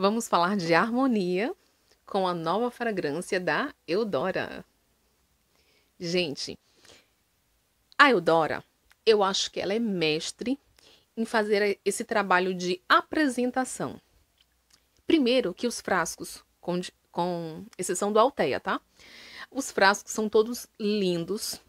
Vamos falar de harmonia com a nova fragrância da Eudora. Gente, a Eudora, eu acho que ela é mestre em fazer esse trabalho de apresentação. Primeiro que os frascos, com, com exceção do Alteia, tá? Os frascos são todos lindos.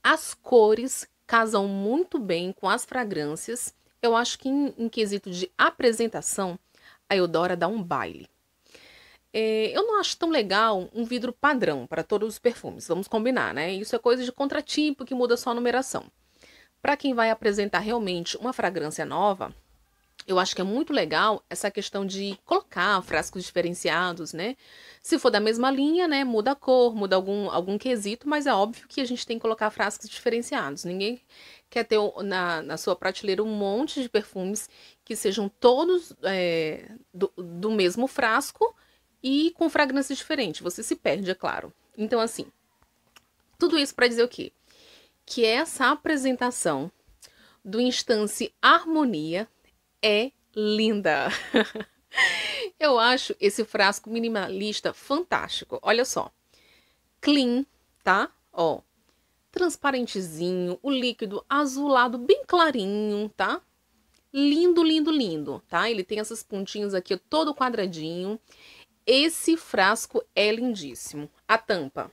As cores casam muito bem com as fragrâncias. Eu acho que em, em quesito de apresentação, a Eudora dá um baile. É, eu não acho tão legal um vidro padrão para todos os perfumes, vamos combinar, né? Isso é coisa de contratipo que muda só a numeração. Para quem vai apresentar realmente uma fragrância nova, eu acho que é muito legal essa questão de colocar frascos diferenciados, né? Se for da mesma linha, né, muda a cor, muda algum, algum quesito, mas é óbvio que a gente tem que colocar frascos diferenciados. Ninguém quer ter na, na sua prateleira um monte de perfumes que sejam todos é, do, do mesmo frasco e com fragrância diferente. Você se perde, é claro. Então, assim, tudo isso para dizer o quê? Que essa apresentação do instance Harmonia é linda. Eu acho esse frasco minimalista fantástico. Olha só. Clean, tá? Ó. Transparentezinho, o líquido azulado bem clarinho, tá? Lindo, lindo, lindo, tá? Ele tem essas pontinhas aqui todo quadradinho. Esse frasco é lindíssimo. A tampa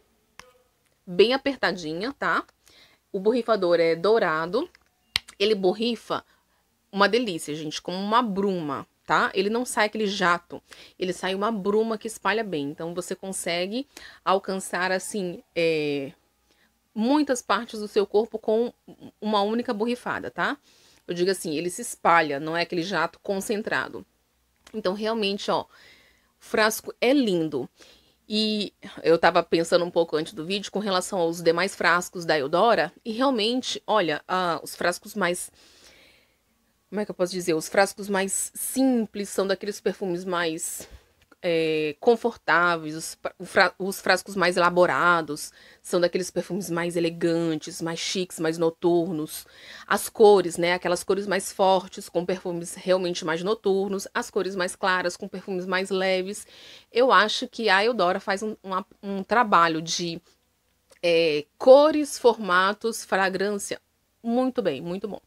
bem apertadinha, tá? O borrifador é dourado. Ele borrifa uma delícia, gente, como uma bruma, tá? Ele não sai aquele jato, ele sai uma bruma que espalha bem. Então você consegue alcançar assim é, muitas partes do seu corpo com uma única borrifada, tá? Eu digo assim, ele se espalha, não é aquele jato concentrado. Então realmente, ó, o frasco é lindo. E eu tava pensando um pouco antes do vídeo com relação aos demais frascos da Eudora, e realmente, olha, ah, os frascos mais como é que eu posso dizer? Os frascos mais simples são daqueles perfumes mais é, confortáveis, os, os, frascos mais elaborados são daqueles perfumes mais elegantes, mais chiques, mais noturnos. As cores, né? Aquelas cores mais fortes com perfumes realmente mais noturnos, as cores mais claras com perfumes mais leves. Eu acho que a Eudora faz um, um, um trabalho de é, cores, formatos, fragrância muito bem, muito bom.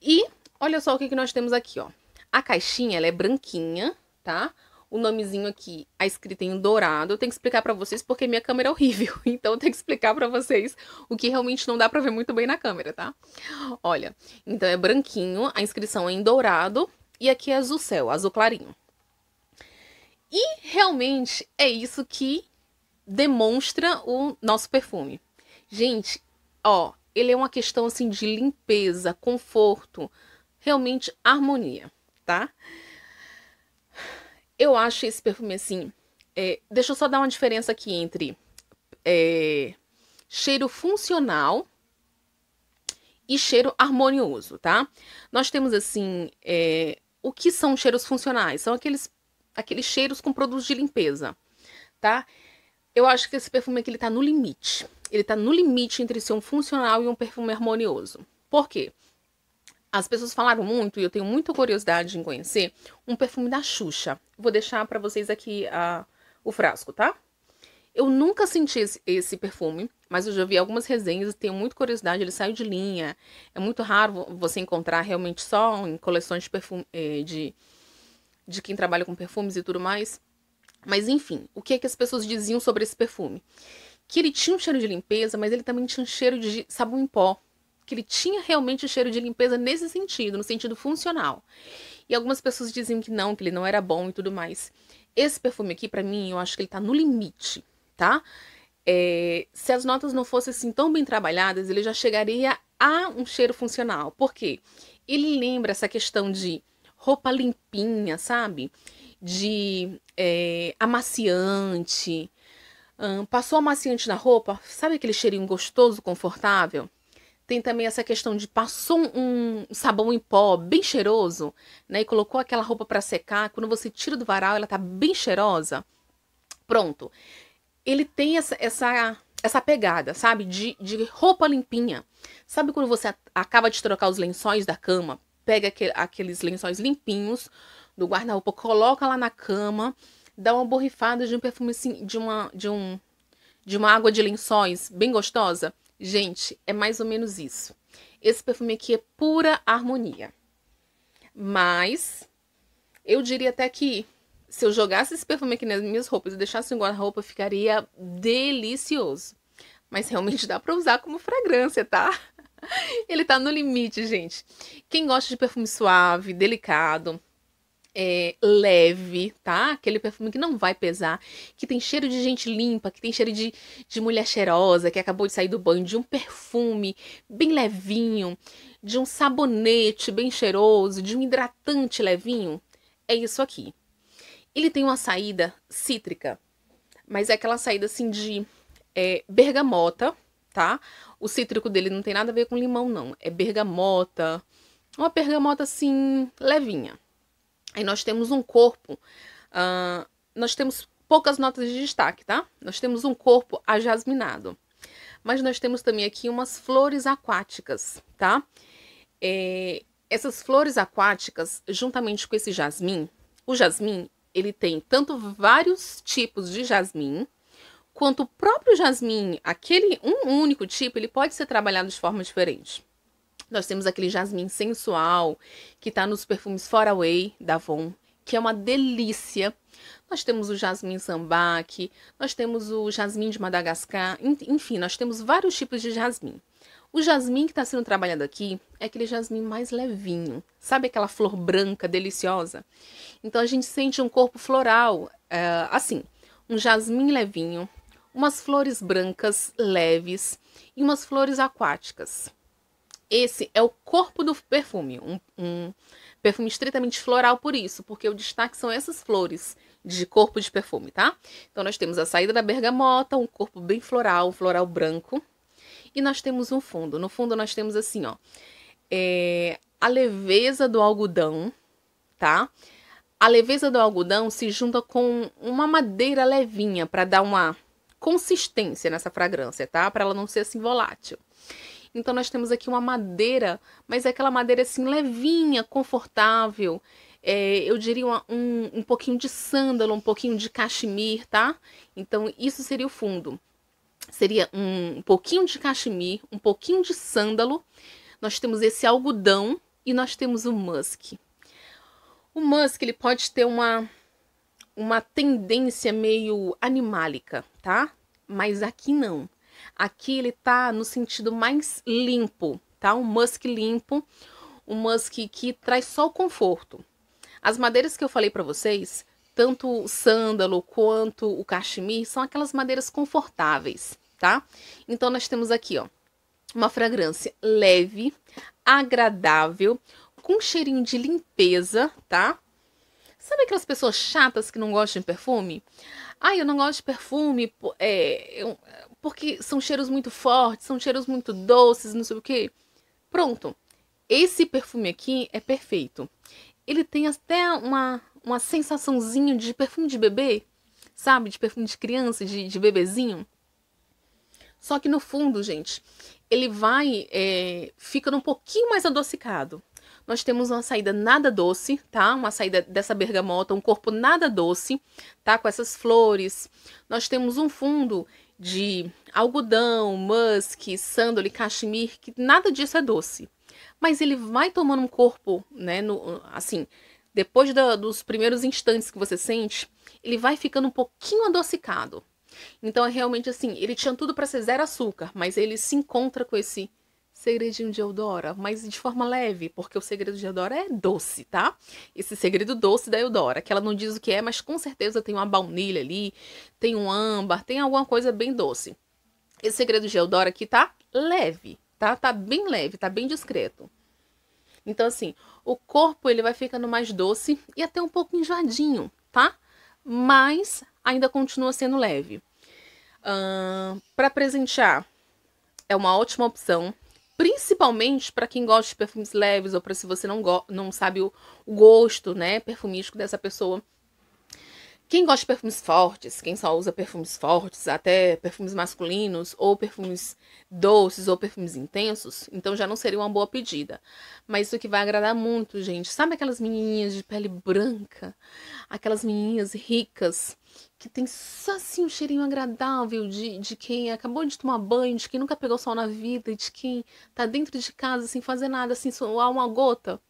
E Olha só o que, que nós temos aqui, ó. A caixinha, ela é branquinha, tá? O nomezinho aqui, a escrita em dourado. Eu tenho que explicar para vocês porque minha câmera é horrível. Então eu tenho que explicar para vocês o que realmente não dá para ver muito bem na câmera, tá? Olha, então é branquinho, a inscrição é em dourado e aqui é azul céu, azul clarinho. E realmente é isso que demonstra o nosso perfume. Gente, ó, ele é uma questão assim de limpeza, conforto, realmente harmonia, tá? Eu acho esse perfume assim. É, deixa eu só dar uma diferença aqui entre é, cheiro funcional e cheiro harmonioso, tá? Nós temos assim. É, o que são cheiros funcionais? São aqueles, aqueles cheiros com produtos de limpeza, tá? Eu acho que esse perfume aqui ele tá no limite. Ele tá no limite entre ser um funcional e um perfume harmonioso. Por quê? As pessoas falaram muito, e eu tenho muita curiosidade em conhecer, um perfume da Xuxa. Vou deixar para vocês aqui o frasco, tá? Eu nunca senti esse, esse, perfume, mas eu já vi algumas resenhas e tenho muita curiosidade. Ele saiu de linha. É muito raro você encontrar realmente só em coleções de perfume eh, de, de quem trabalha com perfumes e tudo mais. Mas enfim, o que é que as pessoas diziam sobre esse perfume? Que ele tinha um cheiro de limpeza, mas ele também tinha um cheiro de sabão em pó que ele tinha realmente o cheiro de limpeza nesse sentido, no sentido funcional. E algumas pessoas diziam que não, que ele não era bom e tudo mais. Esse perfume aqui, para mim, eu acho que ele tá no limite, tá? É, se as notas não fossem assim tão bem trabalhadas, ele já chegaria a um cheiro funcional. Por quê? Ele lembra essa questão de roupa limpinha, sabe? De é, amaciante. Um, passou amaciante na roupa, sabe aquele cheirinho gostoso, confortável? Tem também essa questão de passou um sabão em pó bem cheiroso, né? E colocou aquela roupa para secar. Quando você tira do varal, ela tá bem cheirosa. Pronto. Ele tem essa, essa essa pegada, sabe? De, de roupa limpinha. Sabe quando você acaba de trocar os lençóis da cama? Pega aquele, aqueles lençóis limpinhos do guarda-roupa, coloca lá na cama, dá uma borrifada de um perfume assim, de uma, de um, de uma água de lençóis bem gostosa. Gente, é mais ou menos isso. Esse perfume aqui é pura harmonia. Mas eu diria até que se eu jogasse esse perfume aqui nas minhas roupas e deixasse no guarda-roupa, ficaria delicioso. Mas realmente dá para usar como fragrância, tá? Ele tá no limite, gente. Quem gosta de perfume suave, delicado, é, leve, tá? Aquele perfume que não vai pesar, que tem cheiro de gente limpa, que tem cheiro de, de mulher cheirosa, que acabou de sair do banho, de um perfume bem levinho, de um sabonete bem cheiroso, de um hidratante levinho. É isso aqui. Ele tem uma saída cítrica, mas é aquela saída assim de é, bergamota, tá? O cítrico dele não tem nada a ver com limão, não. É bergamota, uma bergamota assim levinha e nós temos um corpo, uh, nós temos poucas notas de destaque, tá? Nós temos um corpo ajasminado. Mas nós temos também aqui umas flores aquáticas, tá? É, essas flores aquáticas, juntamente com esse jasmim, o jasmim, ele tem tanto vários tipos de jasmim, quanto o próprio jasmim, aquele um único tipo, ele pode ser trabalhado de forma diferente. Nós temos aquele jasmim sensual, que está nos perfumes Far Away da Von, que é uma delícia. Nós temos o jasmim sambaque, nós temos o jasmim de Madagascar, enfim, nós temos vários tipos de jasmim. O jasmim que está sendo trabalhado aqui é aquele jasmim mais levinho, sabe aquela flor branca deliciosa? Então a gente sente um corpo floral, é, assim, um jasmim levinho, umas flores brancas leves e umas flores aquáticas. Esse é o corpo do perfume, um, um perfume estritamente floral por isso, porque o destaque são essas flores de corpo de perfume, tá? Então nós temos a saída da bergamota, um corpo bem floral, floral branco, e nós temos um fundo. No fundo nós temos assim, ó, é, a leveza do algodão, tá? A leveza do algodão se junta com uma madeira levinha para dar uma consistência nessa fragrância, tá? Para ela não ser assim volátil. Então nós temos aqui uma madeira, mas é aquela madeira assim levinha, confortável. É, eu diria uma, um, um pouquinho de sândalo, um pouquinho de cachemir, tá? Então isso seria o fundo. Seria um pouquinho de cachemir, um pouquinho de sândalo. Nós temos esse algodão e nós temos o musk. O musk ele pode ter uma uma tendência meio animálica, tá? Mas aqui não. Aqui ele tá no sentido mais limpo, tá? Um musk limpo, um musk que traz só o conforto. As madeiras que eu falei para vocês, tanto o sândalo quanto o cachemir, são aquelas madeiras confortáveis, tá? Então nós temos aqui, ó, uma fragrância leve, agradável, com um cheirinho de limpeza, tá? Sabe aquelas pessoas chatas que não gostam de perfume? Ah, eu não gosto de perfume, é, eu, porque são cheiros muito fortes, são cheiros muito doces, não sei o que. Pronto. Esse perfume aqui é perfeito. Ele tem até uma, uma sensaçãozinha de perfume de bebê, sabe? De perfume de criança, de, de bebezinho. Só que no fundo, gente, ele vai. É, ficando um pouquinho mais adocicado. Nós temos uma saída nada doce, tá? Uma saída dessa bergamota, um corpo nada doce, tá? Com essas flores. Nós temos um fundo de algodão, musk, sândalo, cachemir, que nada disso é doce. Mas ele vai tomando um corpo, né? No, assim, depois da, dos primeiros instantes que você sente, ele vai ficando um pouquinho adocicado. Então é realmente assim, ele tinha tudo para ser zero açúcar, mas ele se encontra com esse segredinho de Eudora, mas de forma leve, porque o segredo de Eudora é doce, tá? Esse segredo doce da Eudora, que ela não diz o que é, mas com certeza tem uma baunilha ali, tem um âmbar, tem alguma coisa bem doce. Esse segredo de Eudora aqui tá leve, tá? Tá bem leve, tá bem discreto. Então assim, o corpo ele vai ficando mais doce e até um pouco enjoadinho, tá? Mas ainda continua sendo leve. Uh, para presentear é uma ótima opção principalmente para quem gosta de perfumes leves ou para se você não, não sabe o, o gosto, né, perfumístico dessa pessoa quem gosta de perfumes fortes, quem só usa perfumes fortes, até perfumes masculinos, ou perfumes doces, ou perfumes intensos, então já não seria uma boa pedida. Mas isso que vai agradar muito, gente. Sabe aquelas menininhas de pele branca? Aquelas menininhas ricas, que tem só assim um cheirinho agradável de, de quem acabou de tomar banho, de quem nunca pegou sol na vida, de quem tá dentro de casa sem fazer nada, assim, soar uma gota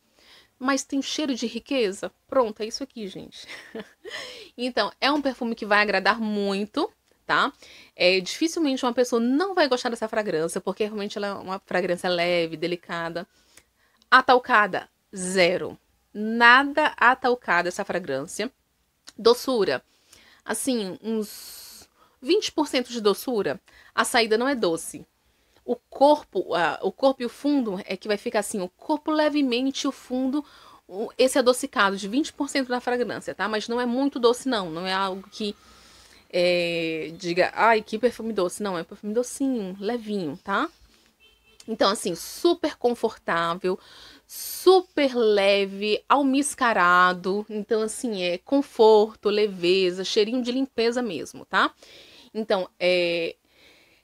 mas tem cheiro de riqueza. Pronto, é isso aqui, gente. então, é um perfume que vai agradar muito, tá? É, dificilmente uma pessoa não vai gostar dessa fragrância, porque realmente ela é uma fragrância leve, delicada. Atalcada, zero. Nada atalcada essa fragrância. Doçura, assim, uns 20% de doçura. A saída não é doce, o corpo, o corpo e o fundo é que vai ficar assim, o corpo levemente o fundo esse adocicado de 20% da fragrância, tá? Mas não é muito doce não, não é algo que é, diga, ai, que perfume doce, não, é perfume docinho, levinho, tá? Então, assim, super confortável, super leve, almiscarado. Então, assim, é conforto, leveza, cheirinho de limpeza mesmo, tá? Então, é,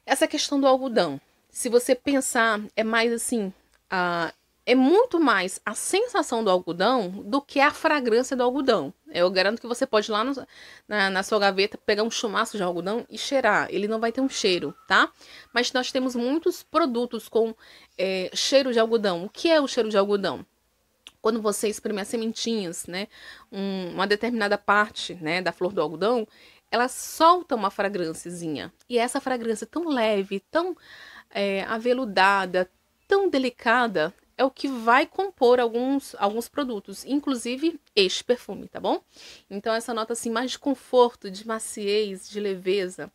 essa questão do algodão, se você pensar, é mais assim, é muito mais a sensação do algodão do que a fragrância do algodão. Eu garanto que você pode ir lá no, na, na, sua gaveta pegar um chumaço de algodão e cheirar. Ele não vai ter um cheiro, tá? Mas nós temos muitos produtos com é, cheiro de algodão. O que é o cheiro de algodão? Quando você espreme sementinhas, né? Um, uma determinada parte né, da flor do algodão, ela solta uma fragrânciazinha. E essa fragrância tão leve, tão é, aveludada, tão delicada, é o que vai compor alguns, alguns produtos, inclusive este perfume, tá bom? Então, essa nota assim, mais de conforto, de maciez, de leveza.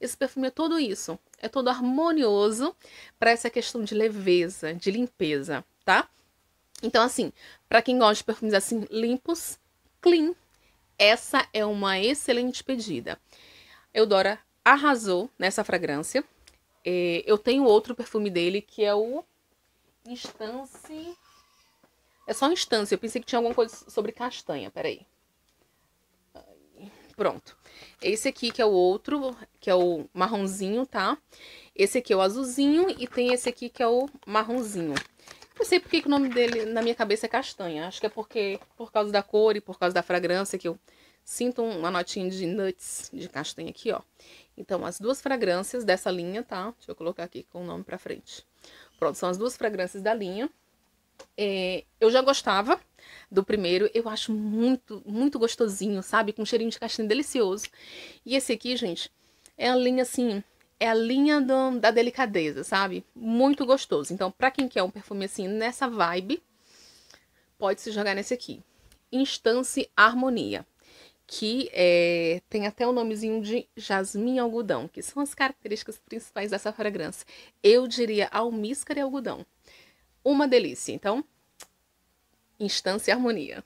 Esse perfume é todo isso, é todo harmonioso para essa questão de leveza, de limpeza, tá? Então, assim, para quem gosta de perfumes assim limpos, clean, essa é uma excelente pedida. Eudora arrasou nessa fragrância. É, eu tenho outro perfume dele que é o Instance. É só Instância. Eu pensei que tinha alguma coisa sobre castanha. Peraí. Pronto. Esse aqui que é o outro, que é o marronzinho, tá? Esse aqui é o azulzinho e tem esse aqui que é o marronzinho. Não sei porque que o nome dele na minha cabeça é castanha. Acho que é porque por causa da cor e por causa da fragrância que eu sinto uma notinha de nuts de castanha aqui, ó. Então, as duas fragrâncias dessa linha, tá? Deixa eu colocar aqui com o nome pra frente. Pronto, são as duas fragrâncias da linha. É, eu já gostava do primeiro, eu acho muito, muito gostosinho, sabe? Com um cheirinho de castanho delicioso. E esse aqui, gente, é a linha assim, é a linha do, da delicadeza, sabe? Muito gostoso. Então, pra quem quer um perfume assim, nessa vibe, pode se jogar nesse aqui. Instance Harmonia que é, tem até o nomezinho de jasmim algodão, que são as características principais dessa fragrância. Eu diria almíscar e algodão. Uma delícia, então. Instância e harmonia.